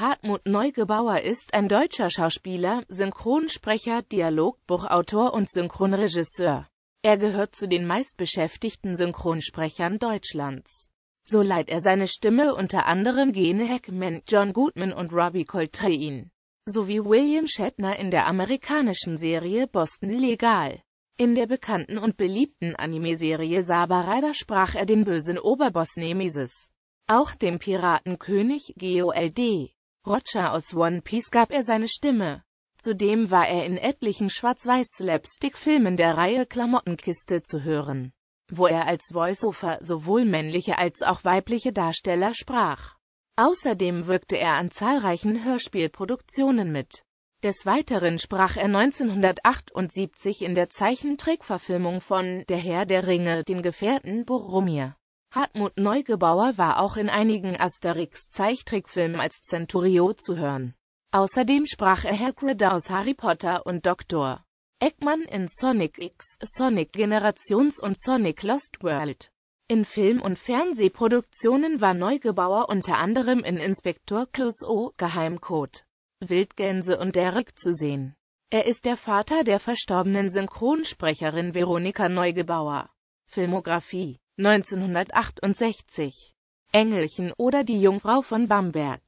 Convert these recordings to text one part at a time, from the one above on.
Hartmut Neugebauer ist ein deutscher Schauspieler, Synchronsprecher, Dialogbuchautor und Synchronregisseur. Er gehört zu den meistbeschäftigten Synchronsprechern Deutschlands. So leiht er seine Stimme unter anderem Gene Hackman, John Goodman und Robbie Coltrane sowie William Shatner in der amerikanischen Serie Boston Legal. In der bekannten und beliebten Anime-Serie Saber Rider sprach er den bösen Oberboss Nemesis, auch dem Piratenkönig GOLD. Roger aus One Piece gab er seine Stimme. Zudem war er in etlichen Schwarz-Weiß-Slapstick-Filmen der Reihe Klamottenkiste zu hören, wo er als Voiceover sowohl männliche als auch weibliche Darsteller sprach. Außerdem wirkte er an zahlreichen Hörspielproduktionen mit. Des Weiteren sprach er 1978 in der Zeichentrickverfilmung von Der Herr der Ringe den Gefährten Boromir. Hartmut Neugebauer war auch in einigen asterix zeichtrickfilmen als Centurio zu hören. Außerdem sprach er Hagrid aus Harry Potter und Dr. Eggman in Sonic X, Sonic Generations und Sonic Lost World. In Film- und Fernsehproduktionen war Neugebauer unter anderem in Inspektor Clouseau, Geheimcode, Wildgänse und Derek zu sehen. Er ist der Vater der verstorbenen Synchronsprecherin Veronika Neugebauer. Filmografie 1968 Engelchen oder die Jungfrau von Bamberg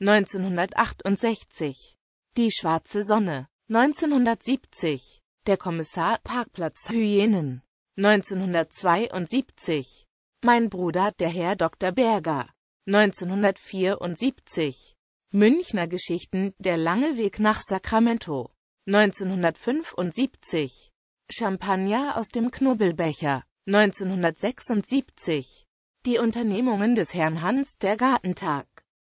1968 Die schwarze Sonne 1970 Der Kommissar Parkplatz Hyänen 1972 Mein Bruder, der Herr Dr. Berger 1974 Münchner Geschichten Der lange Weg nach Sacramento 1975 Champagner aus dem Knobelbecher 1976 Die Unternehmungen des Herrn Hans der Gartentag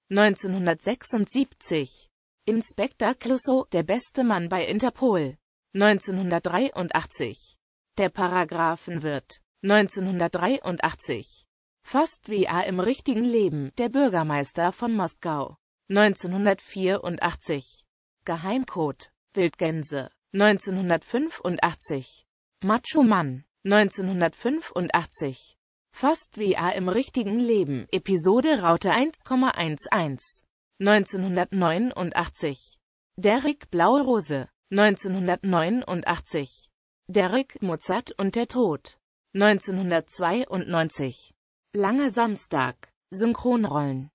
1976 Inspektor Clouseau, der beste Mann bei Interpol 1983 Der Paragrafenwirt 1983 Fast wie A im richtigen Leben, der Bürgermeister von Moskau 1984 Geheimcode Wildgänse 1985 Macho Mann 1985. Fast wie A im richtigen Leben, Episode Raute 1,11. 1989. Derrick Blaue Rose. 1989. Derrick Mozart und der Tod. 1992. Langer Samstag. Synchronrollen.